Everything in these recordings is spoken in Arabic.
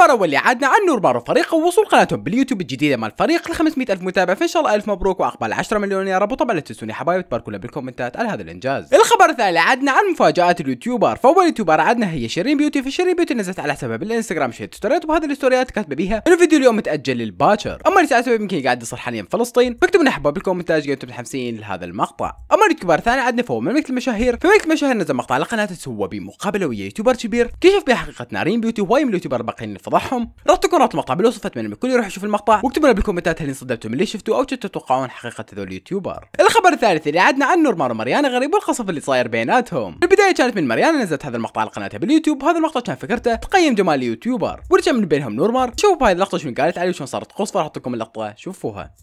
ربارة واللي عادنا عنه ربارة فريق ووصول قناتهم باليوتيوب الجديده مال الفريق ل 500 الف متابع فان شاء الله الف مبروك وأقبل 10 مليون يا رب وطبعا لا تنسوني حبايب تباركوا لنا بالكومنتات على هذا الانجاز الخبر الثاني اللي عدنا عن مفاجات اليوتيوبر فاول يوتيوبر عدنا هي شيرين بيوتي فشيرين بيوتي نزلت على حسابها بالانستغرام شيت ستوريات وبهذه الستوريات كاتبه بيها انه فيديو اليوم متاجل للباكر اما لساعه سبب يمكن قاعد يصير حاليا فلسطين فاكتبوا لنا حبايب بالكومنتات قمتوا متحمسين لهذا المقطع اما اليوتيوبر الثاني عدنا فهو ملكه المشاهير فملكه المشاهير نزل مقطع على قناته سوى بمقابله ويا يوتيوبر كبير كشف بحقيقه نارين بيوتي وهاي من اليوتيوبر الباقيين تضعهم راح تكون رابط المقطع بالوصف اتمنى الكل يروح يشوف المقطع واكتبوا لنا بالكومنتات هل انصدمتوا من اللي شفتوه او تتوقعون حقيقه هذول اليوتيوبر الخبر الثالث اللي عدنا عن نورمان وماريانا غريب والقصف اللي صاير بيناتهم البدايه كانت من ماريانا نزلت هذا المقطع على قناتها باليوتيوب وهذا المقطع كان فكرته تقيم جمال اليوتيوبر ورجع من بينهم نورمار شوفوا هاي اللقطه شنو قالت عليه وشلون صارت قصفه راح لكم اللقطه شوفوها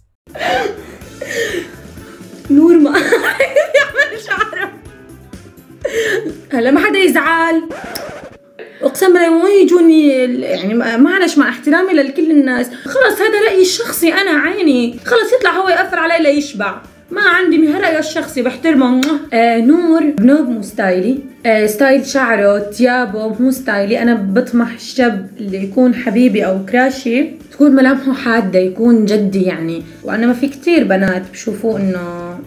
نورمار يا شعره هلا ما حدا يزعل اقسم بالله يجوني يعني معلش مع احترامي لكل الناس خلص هذا رايي الشخصي انا عيني خلص يطلع هو ياثر علي ليشبع ما عندي من رايي الشخصي بحترمه آه نور بنوب مو ستايلي آه ستايل شعره ثيابه مو ستايلي انا بطمح الشاب اللي يكون حبيبي او كراشي تكون ملامحه حاده يكون جدي يعني وانا ما في كثير بنات بشوفوه انه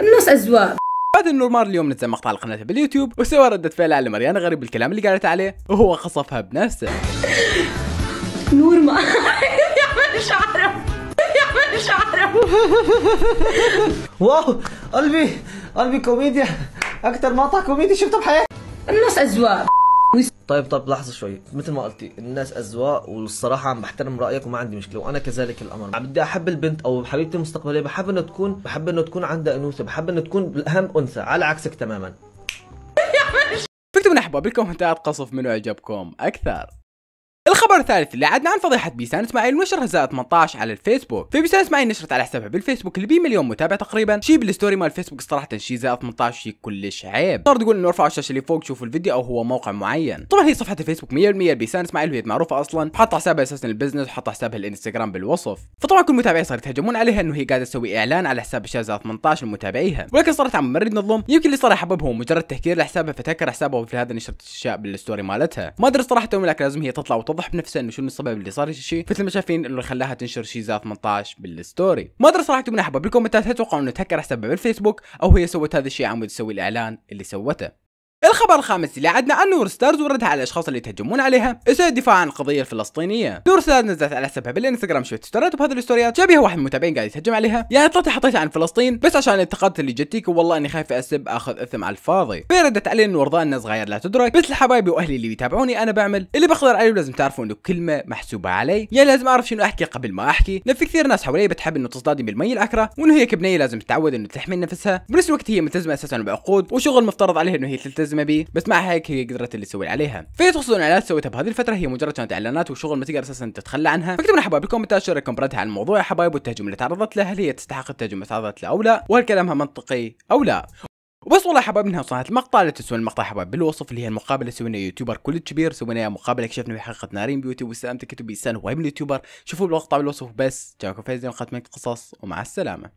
الناس اذواق بعد النورمال اليوم نزل مقطع على قناته باليوتيوب وسوى ردة فعل على مريانا غريب الكلام اللي قالت عليه وهو خصفها بنفسه نور ما يعمل شعره يعمل شعره واو قلبي قلبي كوميديا اكثر مقطع كوميدي شفته بحياتي الناس ازواق طيب طيب لحظه شوي مثل ما قلتي الناس اذواق والصراحه عم بحترم رايك وما عندي مشكله وانا كذلك الامر عم بدي احب البنت او حبيبتي المستقبليه بحب انه تكون بحب انه تكون عندها انوثه بحب انه تكون بالاهم انثى على عكسك تماما تكتبوا نحبه بالكومنتات قصف من اعجابكم اكثر الخبر الثالث اللي عدنا عن فضيحه بيسان اسماعيل ونشرها زائد 18 على الفيسبوك في بيسان اسماعيل نشرت على حسابها بالفيسبوك اللي بيه مليون متابع تقريبا شي بالستوري مال الفيسبوك صراحه شي زائد 18 شي كلش عيب صار تقول انه ارفعوا الشاشه اللي فوق شوفوا الفيديو او هو موقع معين طبعا هي صفحه الفيسبوك 100% بيسان اسماعيل وهي معروفه اصلا حط حسابها اساسا البزنس وحط حسابها الانستغرام بالوصف فطبعا كل متابعيها صاروا يتهجمون عليها انه هي قاعده تسوي اعلان على حساب الشاشه زائد 18 لمتابعيها ولكن صارت عم مريد نظلم يمكن اللي صار حببها هو مجرد تهكير لحسابها فتهكر حسابها وفي هذا نشرت الاشياء بالستوري مالتها ما ادري صراحه لكن لازم هي تطلع وتوضح توضح بنفسه انه شنو السبب اللي صار الشيء مثل ما شايفين اللي خلاها تنشر شيزا 18 بالستوري ما ادري صراحه من احبه بالكومنتات هل انه تهكر حسابها بالفيسبوك او هي سوت هذا الشيء عم تسوي الاعلان اللي سوته الخبر الخامس اللي عندنا أن نور ستارز وردها على الأشخاص اللي يتهجمون عليها إساءة الدفاع عن القضية الفلسطينية نور ستارز نزلت على حسابها بالانستغرام شوية ستوريات وبهذه الستوريات شبيه واحد من المتابعين قاعد يتهجم عليها يعني طلعت حطيت عن فلسطين بس عشان انتقدت اللي جتيك والله اني خايف اسب اخذ اثم على الفاضي فردت علي انه رضا الناس غير لا تدرك مثل حبايبي واهلي اللي بيتابعوني انا بعمل اللي بقدر عليه ولازم تعرفوا انه كلمه محسوبه علي يعني لازم اعرف شنو احكي قبل ما احكي لان في كثير ناس حوالي بتحب انه تصطادم بالمي الاكره وانه هي كبنيه لازم تتعود انه تحمي نفسها بنفس الوقت هي ملتزمه اساسا بعقود وشغل مفترض عليها انه هي تلتزم ملتزمه به بس مع هيك هي قدرت اللي تسوي عليها في خصوصا الاعلانات سويتها بهذه الفتره هي مجرد كانت اعلانات وشغل ما تقدر اساسا تتخلى عنها فكتبنا حبايب بالكومنتات شو رايكم برأيها عن الموضوع يا حبايب والتهجم اللي تعرضت له هل هي تستحق التهجم اللي تعرضت له او لا وهل كلامها منطقي او لا وبس والله حبايب انها وصلت المقطع لا تنسون المقطع حبايب بالوصف اللي هي المقابله اللي سوينا يوتيوبر كل كبير سوينا مقابله كشفنا في حلقه نارين بيوتي وسلامتك كتب بيسان وهي من اليوتيوبر شوفوا المقطع بالوصف بس جاكم فايز وختمك قصص ومع السلامه